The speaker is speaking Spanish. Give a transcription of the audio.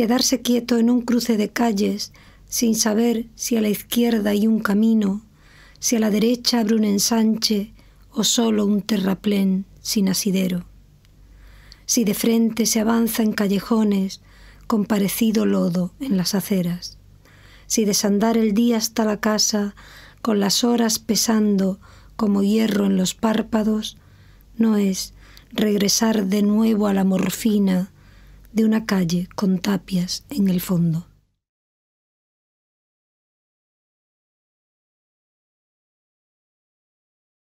quedarse quieto en un cruce de calles sin saber si a la izquierda hay un camino, si a la derecha abre un ensanche o solo un terraplén sin asidero. Si de frente se avanza en callejones con parecido lodo en las aceras. Si desandar el día hasta la casa con las horas pesando como hierro en los párpados, no es regresar de nuevo a la morfina de una calle con tapias en el fondo.